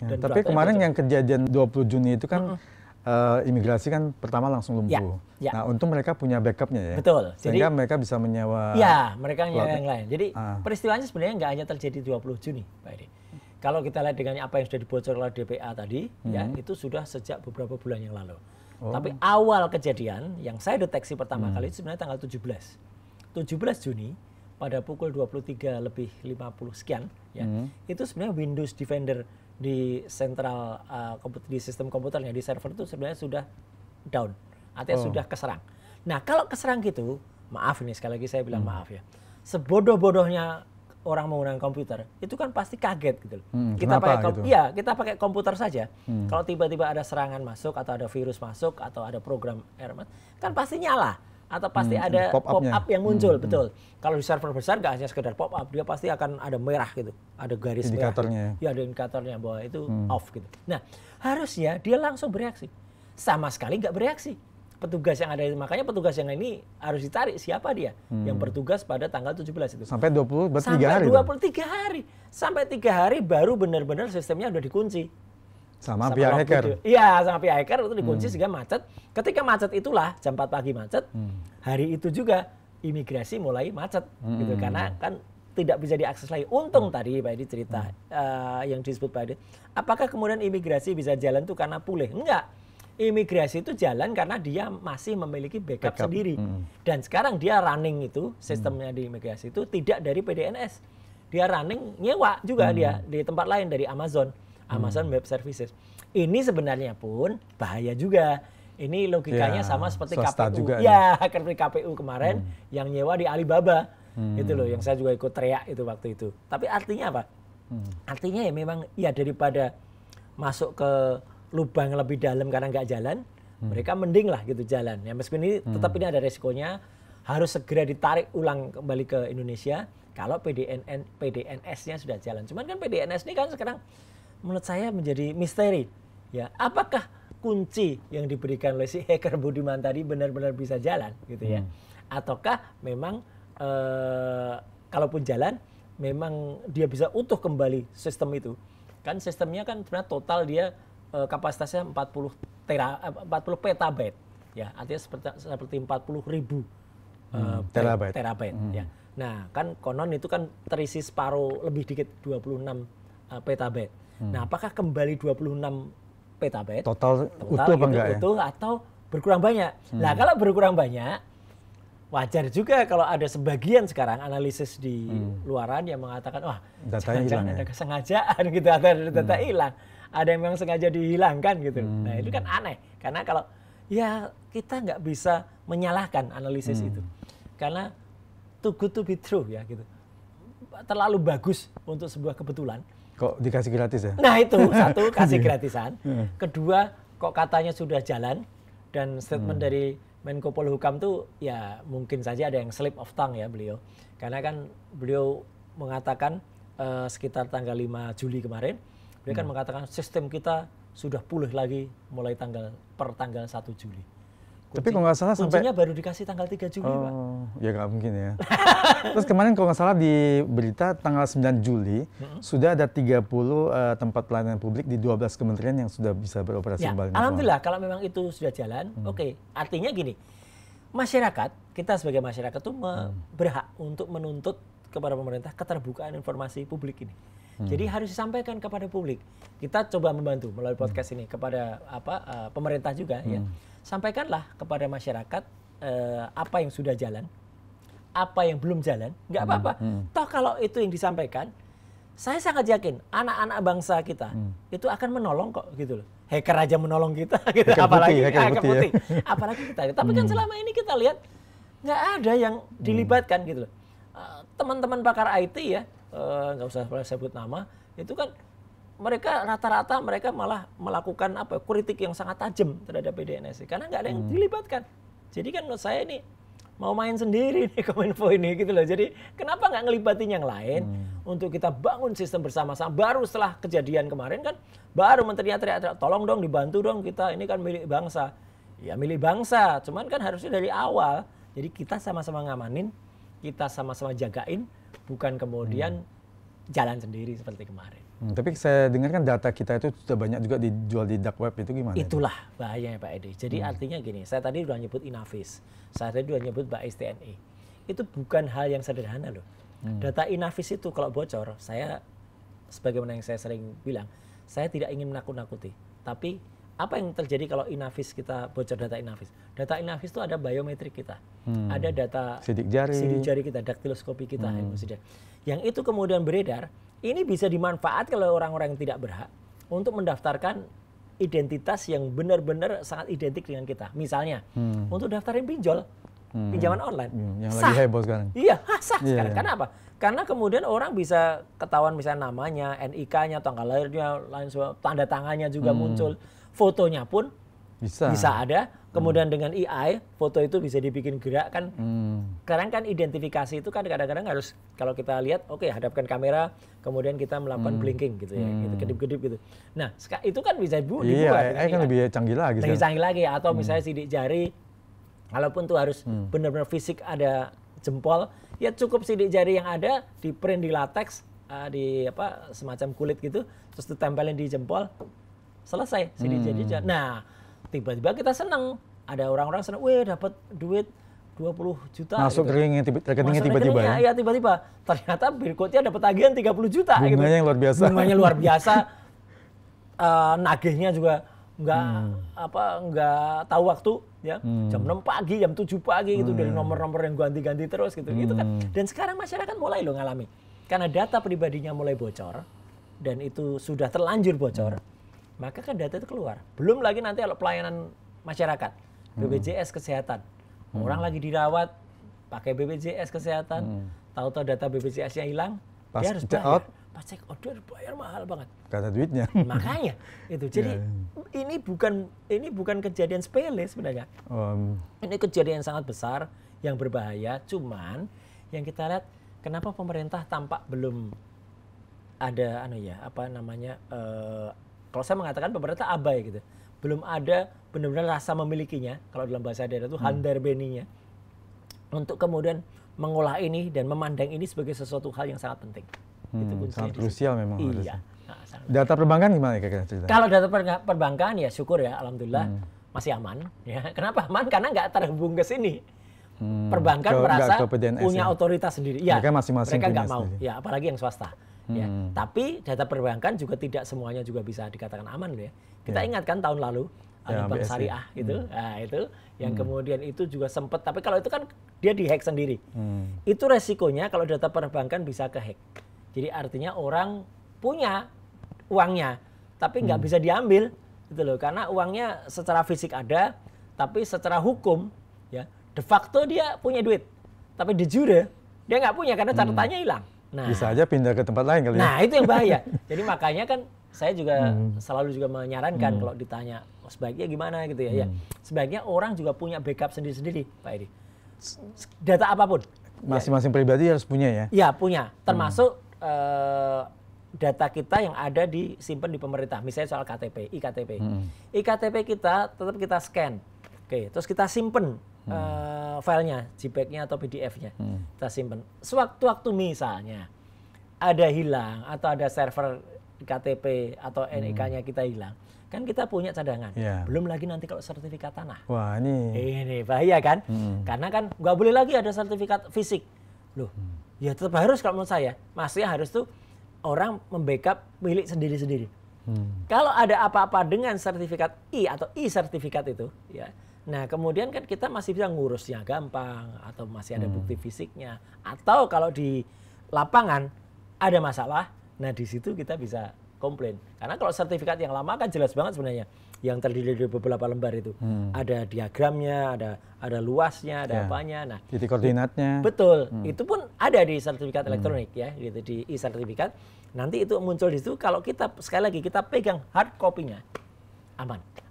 Hmm. tapi kemarin yang, yang kejadian 20 Juni itu kan uh -uh. uh, imigrasi kan pertama langsung lumpuh. Ya, ya. Nah, untuk mereka punya backupnya ya. Betul. Sehingga Jadi, mereka bisa menyewa. Ya, mereka yang, yang lain. Jadi uh. peristiwanya sebenarnya nggak hanya terjadi 20 Juni, Pak Edi. Kalau kita lihat dengan apa yang sudah dibocor oleh DPA tadi, ya, hmm. ya itu sudah sejak beberapa bulan yang lalu. Oh. Tapi awal kejadian yang saya deteksi pertama hmm. kali itu sebenarnya tanggal 17. 17 Juni pada pukul 23 lebih 50 sekian ya. Hmm. Itu sebenarnya Windows Defender di sentral uh, di sistem komputernya di server itu sebenarnya sudah down artinya oh. sudah keserang. Nah kalau keserang gitu, maaf nih sekali lagi saya bilang hmm. maaf ya, sebodoh-bodohnya orang menggunakan komputer itu kan pasti kaget gitu Hmm, kita pakai gitu? ya kita pakai komputer saja. Hmm. Kalau tiba-tiba ada serangan masuk atau ada virus masuk atau ada program error kan pasti nyala atau pasti hmm, ada pop, pop up yang muncul hmm, betul. Hmm. Kalau di server besar gak hanya sekedar pop up, dia pasti akan ada merah gitu, ada garis gitu. indikatornya. Merah. Ya iya, ada indikatornya bahwa itu hmm. off gitu. Nah harusnya dia langsung bereaksi, sama sekali nggak bereaksi. Petugas yang ada makanya petugas yang ini harus ditarik siapa dia hmm. yang bertugas pada tanggal 17 itu. Sampai 20 puluh sampai 23 hari. Sampai 23 hari. Sampai 3 hari baru benar-benar sistemnya udah dikunci sama, sama pihak hacker. Iya, sama pihak hacker itu dikunci hmm. sehingga macet. Ketika macet itulah jam 4 pagi macet, hmm. hari itu juga imigrasi mulai macet gitu. hmm. gitu karena kan tidak bisa diakses lagi. Untung hmm. tadi Pak Edi cerita hmm. uh, yang disebut Pak Edi, apakah kemudian imigrasi bisa jalan tuh karena pulih? Enggak. Imigrasi itu jalan karena dia masih memiliki backup, backup. sendiri. Hmm. Dan sekarang dia running itu hmm. sistemnya hmm. di imigrasi itu tidak dari PDNS. Dia running nyewa juga hmm. dia di tempat lain dari Amazon Amazon hmm. Web Services. Ini sebenarnya pun bahaya juga. Ini logikanya ya, sama seperti KPU. Juga ya, seperti KPU kemarin hmm. yang nyewa di Alibaba. Hmm. Itu loh yang saya juga ikut teriak itu waktu itu. Tapi artinya apa? Hmm. Artinya ya memang ya daripada masuk ke lubang lebih dalam karena nggak jalan, hmm. mereka mending lah gitu jalan. Ya meskipun ini hmm. tetap ini ada resikonya harus segera ditarik ulang kembali ke Indonesia kalau PDNS-nya sudah jalan. Cuman kan PDNS ini kan sekarang menurut saya menjadi misteri. Ya, apakah kunci yang diberikan oleh si hacker Budiman tadi benar-benar bisa jalan gitu ya? Hmm. Ataukah memang eh, kalaupun jalan memang dia bisa utuh kembali sistem itu? Kan sistemnya kan sebenarnya total dia eh, kapasitasnya 40 tera 40 eh, petabyte ya, artinya seperti, seperti 40 ribu hmm. eh, terabyte. terabyte ya. hmm. ya. Nah, kan konon itu kan terisi separuh lebih dikit 26 petabyte. Hmm. Nah, apakah kembali 26 petabyte total, total utuh apa gitu, enggak ya? utuh ya? atau berkurang banyak? Nah, hmm. Nah, kalau berkurang banyak wajar juga kalau ada sebagian sekarang analisis di hmm. luaran yang mengatakan wah jangan-jangan ya? ada kesengajaan gitu ada hmm. data hmm. hilang ada yang memang sengaja dihilangkan gitu hmm. nah itu kan aneh karena kalau ya kita nggak bisa menyalahkan analisis hmm. itu karena too good to be true ya gitu terlalu bagus untuk sebuah kebetulan Kok dikasih gratis ya? Nah itu, satu kasih iya. gratisan. Iya. Kedua, kok katanya sudah jalan dan statement hmm. dari Menko Polhukam tuh ya mungkin saja ada yang slip of tongue ya beliau. Karena kan beliau mengatakan uh, sekitar tanggal 5 Juli kemarin, beliau kan hmm. kan mengatakan sistem kita sudah pulih lagi mulai tanggal per tanggal 1 Juli. Kunci, Tapi kalau nggak salah sampai kuncinya baru dikasih tanggal 3 Juli, oh, Pak. Ya nggak mungkin ya. Terus kemarin kalau nggak salah di berita tanggal 9 Juli mm -hmm. sudah ada 30 uh, eh, tempat pelayanan publik di 12 kementerian yang sudah bisa beroperasi ya, kembali. Alhamdulillah kalau memang itu sudah jalan, hmm. oke. Okay. Artinya gini, masyarakat kita sebagai masyarakat tuh hmm. berhak untuk menuntut kepada pemerintah keterbukaan informasi publik ini. Hmm. Jadi harus disampaikan kepada publik. Kita coba membantu melalui hmm. podcast hmm. ini kepada apa uh, pemerintah juga ya. hmm. ya. Sampaikanlah kepada masyarakat uh, apa yang sudah jalan, apa yang belum jalan, nggak hmm. apa-apa. Hmm. Toh kalau itu yang disampaikan, saya sangat yakin anak-anak bangsa kita hmm. itu akan menolong kok gitu loh. Hacker aja menolong kita gitu hacker apalagi putih, hacker, hacker putih. Ya. putih. Ya. apalagi kita. Tapi kan selama ini kita lihat nggak ada yang dilibatkan hmm. gitu loh. Eh, teman-teman pakar IT ya Eh, nggak usah saya sebut nama, itu kan mereka rata-rata mereka malah melakukan apa kritik yang sangat tajam terhadap PDNSI karena nggak ada yang hmm. dilibatkan. Jadi kan menurut saya ini mau main sendiri nih Kominfo ini gitu loh. Jadi kenapa nggak ngelibatin yang lain hmm. untuk kita bangun sistem bersama-sama. Baru setelah kejadian kemarin kan baru menteri teriak-teriak tolong dong dibantu dong kita ini kan milik bangsa. Ya milik bangsa, cuman kan harusnya dari awal. Jadi kita sama-sama ngamanin, kita sama-sama jagain, bukan kemudian hmm. jalan sendiri seperti kemarin. Hmm, tapi saya dengarkan data kita itu sudah banyak juga dijual di dark web itu gimana? Itulah itu? bahayanya Pak Edi. Jadi hmm. artinya gini, saya tadi sudah nyebut Inavis, saya tadi sudah nyebut Mbak STNI. E. Itu bukan hal yang sederhana loh. Hmm. Data Inavis itu kalau bocor, saya sebagaimana yang saya sering bilang, saya tidak ingin menakut-nakuti, tapi apa yang terjadi kalau Inavis kita bocor data Inavis? Data Inavis itu ada biometrik kita, hmm. ada data sidik jari, sidik jari kita, daktiloskopi kita, hmm. ya, yang itu kemudian beredar. Ini bisa dimanfaatkan oleh orang-orang yang tidak berhak untuk mendaftarkan identitas yang benar-benar sangat identik dengan kita. Misalnya, hmm. untuk daftarin pinjol, hmm. pinjaman online. Hmm, yang sah. lagi heboh sekarang. Iya, sah iya. sekarang. Karena apa? Karena kemudian orang bisa ketahuan misalnya namanya, NIK-nya, tanggal lahirnya, lain tanda tangannya juga hmm. muncul fotonya pun bisa, bisa ada. Hmm. Kemudian hmm. dengan AI, e foto itu bisa dibikin gerak kan. Hmm. Sekarang kan identifikasi itu kan kadang-kadang harus kalau kita lihat, oke okay, hadapkan kamera, kemudian kita melakukan hmm. blinking gitu ya, gitu, hmm. gitu kedip-kedip gitu. Nah itu kan bisa dibuat iya, dibuat. Eh, kan e lebih canggih lagi. Lebih canggih lagi, atau hmm. misalnya sidik jari, walaupun tuh harus hmm. benar-benar fisik ada jempol, ya cukup sidik jari yang ada di print di latex, eh, di apa semacam kulit gitu, terus ditempelin di jempol, selesai si hmm. jajan. Nah, tiba-tiba kita senang. Ada orang-orang senang, "Wih, dapat duit 20 juta." Masuk gitu. rekeningnya tiba-tiba. Ya, iya tiba-tiba. Ternyata berikutnya dapat tagihan 30 juta gitu. Bunganya gitu. yang luar biasa. Bunganya luar biasa. uh, nagihnya juga nggak hmm. apa nggak tahu waktu ya hmm. jam 6 pagi jam 7 pagi gitu hmm. dari nomor-nomor yang ganti-ganti terus gitu hmm. gitu kan hmm. dan sekarang masyarakat mulai lo ngalami karena data pribadinya mulai bocor dan itu sudah terlanjur bocor hmm maka kan data itu keluar. Belum lagi nanti kalau pelayanan masyarakat, hmm. BPJS kesehatan, hmm. orang lagi dirawat pakai BPJS kesehatan, hmm. tahu-tahu data BPJS-nya hilang, Pas dia harus bayar. Out. Pas check out dia harus bayar mahal banget. Kata duitnya. Makanya itu. Jadi yeah. Ya. ini bukan ini bukan kejadian sepele sebenarnya. Um. Ini kejadian yang sangat besar yang berbahaya. Cuman yang kita lihat kenapa pemerintah tampak belum ada anu ya apa namanya uh, kalau saya mengatakan pemerintah abai gitu. Belum ada benar-benar rasa memilikinya, kalau dalam bahasa daerah itu hmm. beninya Untuk kemudian mengolah ini dan memandang ini sebagai sesuatu hal yang sangat penting. Hmm, itu iya. nah, sangat krusial memang. Iya. harusnya. data perbankan gimana ya kira-kira Kalau data perbankan ya syukur ya, alhamdulillah hmm. masih aman. Ya, kenapa aman? Karena nggak terhubung ke sini. Hmm, perbankan ke, merasa punya ya? otoritas sendiri. Ya, mereka masing-masing mereka nggak mau. Sendiri. Ya, apalagi yang swasta. Ya. Hmm. Tapi data perbankan juga tidak semuanya juga bisa dikatakan aman loh ya. Kita ya. ingatkan tahun lalu ada ya, bank e. syariah itu, hmm. nah, itu yang hmm. kemudian itu juga sempat. Tapi kalau itu kan dia dihack sendiri. Hmm. Itu resikonya kalau data perbankan bisa kehack. Jadi artinya orang punya uangnya, tapi nggak hmm. bisa diambil gitu loh, karena uangnya secara fisik ada, tapi secara hukum ya de facto dia punya duit, tapi de jure dia nggak punya karena hmm. catatannya hilang. Nah, bisa aja pindah ke tempat lain kali nah, ya. Nah, itu yang bahaya. Jadi makanya kan saya juga hmm. selalu juga menyarankan hmm. kalau ditanya oh, sebaiknya gimana gitu ya. ya hmm. Ya, sebaiknya orang juga punya backup sendiri-sendiri, Pak Edi. Data apapun. Masing-masing ya. pribadi harus punya ya. Iya punya. Hmm. Termasuk hmm. uh, data kita yang ada disimpan di pemerintah. Misalnya soal KTP, IKTP. Hmm. IKTP kita tetap kita scan. Oke, terus kita simpen hmm. uh, filenya, JPEG-nya atau PDF-nya. Hmm. Kita simpan. Sewaktu-waktu misalnya ada hilang atau ada server KTP atau hmm. NIK-nya e kita hilang, kan kita punya cadangan. Yeah. Belum lagi nanti kalau sertifikat tanah. Wah ini. Ini bahaya kan? Hmm. Karena kan nggak boleh lagi ada sertifikat fisik. Loh, hmm. ya tetap harus kalau menurut saya. Masih harus tuh orang membackup milik sendiri-sendiri. Hmm. Kalau ada apa-apa dengan sertifikat I atau I sertifikat itu, ya Nah, kemudian kan kita masih bisa ngurusnya gampang atau masih ada hmm. bukti fisiknya. Atau kalau di lapangan ada masalah, nah di situ kita bisa komplain. Karena kalau sertifikat yang lama kan jelas banget sebenarnya yang terdiri dari beberapa lembar itu. Hmm. Ada diagramnya, ada ada luasnya, ada ya. apanya. Nah, titik koordinatnya. Betul. Hmm. Itu pun ada di sertifikat hmm. elektronik ya, gitu di e-sertifikat. Nanti itu muncul di situ kalau kita sekali lagi kita pegang hard copy-nya aman.